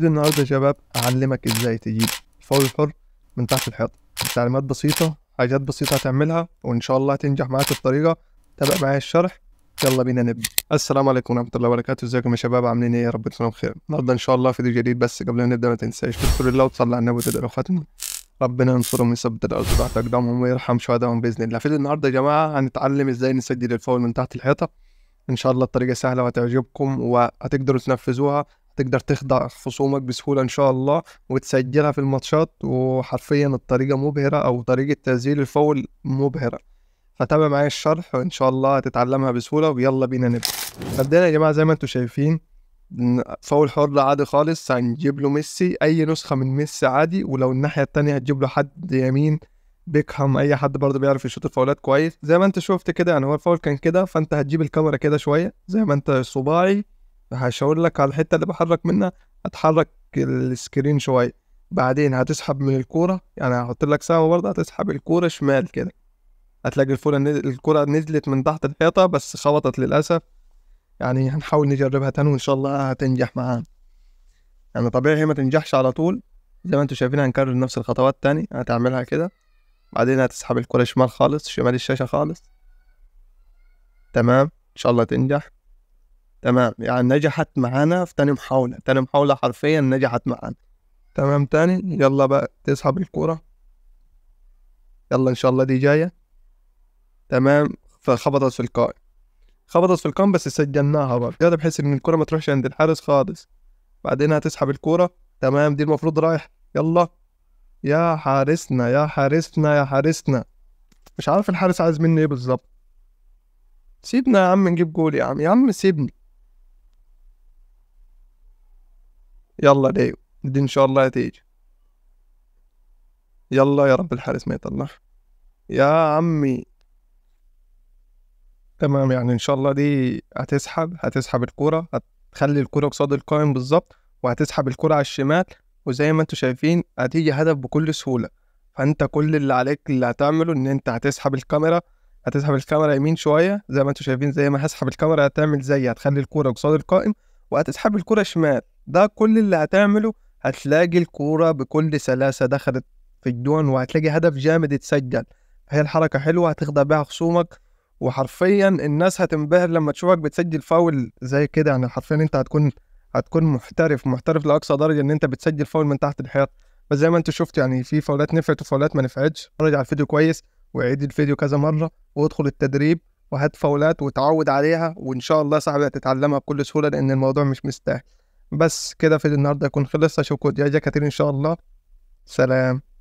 النهارده يا شباب اعلمك ازاي تجيب فاول حر من تحت الحيطه تعليمات بسيطه حاجات بسيطه هتعملها وان شاء الله هتنجح معاك الطريقه تابع معايا الشرح يلا بينا نبدا السلام عليكم ورحمه الله وبركاته ازيكم يا شباب عاملين ايه يا رب تكونوا بخير النهارده ان شاء الله فيديو جديد بس قبل ما نبدا ما تنساش تذكر الله وتصلي على النبي وتدعو خاتمه ربنا ينصرهم ويثبت الارض تحت اقدامهم ويرحم شهدائهم باذن الله فيديو النهارده يا جماعه هنتعلم ازاي نسجل الفول من تحت الحيطه ان شاء الله الطريقه سهله وهتعجبكم وهتقدروا تنفذوها تقدر تخضع خصومك بسهولة إن شاء الله وتسجلها في الماتشات وحرفيا الطريقة مبهرة أو طريقة تسجيل الفول مبهرة فتابع معايا الشرح وإن شاء الله هتتعلمها بسهولة ويلا بينا نبدأ مبدئيا يا جماعة زي ما انتم شايفين فاول حر عادي خالص هنجيب له ميسي أي نسخة من ميسي عادي ولو الناحية التانية هتجيب له حد يمين بيكهام اي حد برضه بيعرف يشوط الفاولات كويس زي ما انت شفت كده يعني هو الفاول كان كده فانت هتجيب الكاميرا كده شويه زي ما انت صباعي هشاور لك على الحته اللي بحرك منها هتحرك السكرين شويه بعدين هتسحب من الكوره يعني هحط لك سهم برضه هتسحب الكوره شمال كده هتلاقي الفوله نزل الكوره نزلت من تحت الحيطه بس خبطت للاسف يعني هنحاول نجربها تاني وان شاء الله هتنجح معانا يعني طبيعي هي ما تنجحش على طول زي ما انتم شايفين هنكرر نفس الخطوات تاني هتعملها كده بعدين هتسحب الكرة شمال خالص شمال الشاشة خالص تمام ان شاء الله تنجح تمام يعني نجحت معانا في تاني محاولة تاني محاولة حرفيا نجحت معانا تمام تاني يلا بقى تسحب الكورة يلا إن شاء الله دي جاية تمام فخبطت في القائم خبطت في القائم بس سجلناها بقى كده بحيث إن الكورة ما تروحش عند الحارس خالص بعدين هتسحب الكورة تمام دي المفروض رايح يلا يا حارسنا يا حارسنا يا حارسنا مش عارف الحارس عايز مني ايه بالظبط سيبنا يا عم نجيب جول يا عم يا عم سيبني يلا ديو دي ان شاء الله هتيجي يلا يا رب الحارس ما يطلعها يا عمي تمام يعني ان شاء الله دي هتسحب هتسحب الكوره هتخلي الكوره قصاد القائم بالظبط وهتسحب الكوره على الشمال وزي ما انتوا شايفين هتيجي هدف بكل سهوله فانت كل اللي عليك اللي هتعمله ان انت هتسحب الكاميرا هتسحب الكاميرا يمين شويه زي ما انتوا شايفين زي ما هسحب الكاميرا هتعمل زي هتخلي الكوره قصاد القائم وهتسحب الكوره شمال ده كل اللي هتعمله هتلاقي الكورة بكل سلاسة دخلت في الجون وهتلاقي هدف جامد اتسجل هي الحركة حلوة هتخدع بيها خصومك وحرفيا الناس هتنبهر لما تشوفك بتسجل فاول زي كده يعني حرفيا انت هتكون هتكون محترف محترف لأقصى درجة ان انت بتسجل فاول من تحت الحيط بس زي ما انت شفت يعني في فاولات نفعت وفاولات ما نفعتش اتفرج على الفيديو كويس وعيد الفيديو كذا مرة وادخل التدريب وهات فاولات وتعود عليها وان شاء الله صاحبي هتتعلمها بكل سهولة لان الموضوع مش مستاهل بس كده في النهارده يكون خلص اشوفكم دي كتير ان شاء الله سلام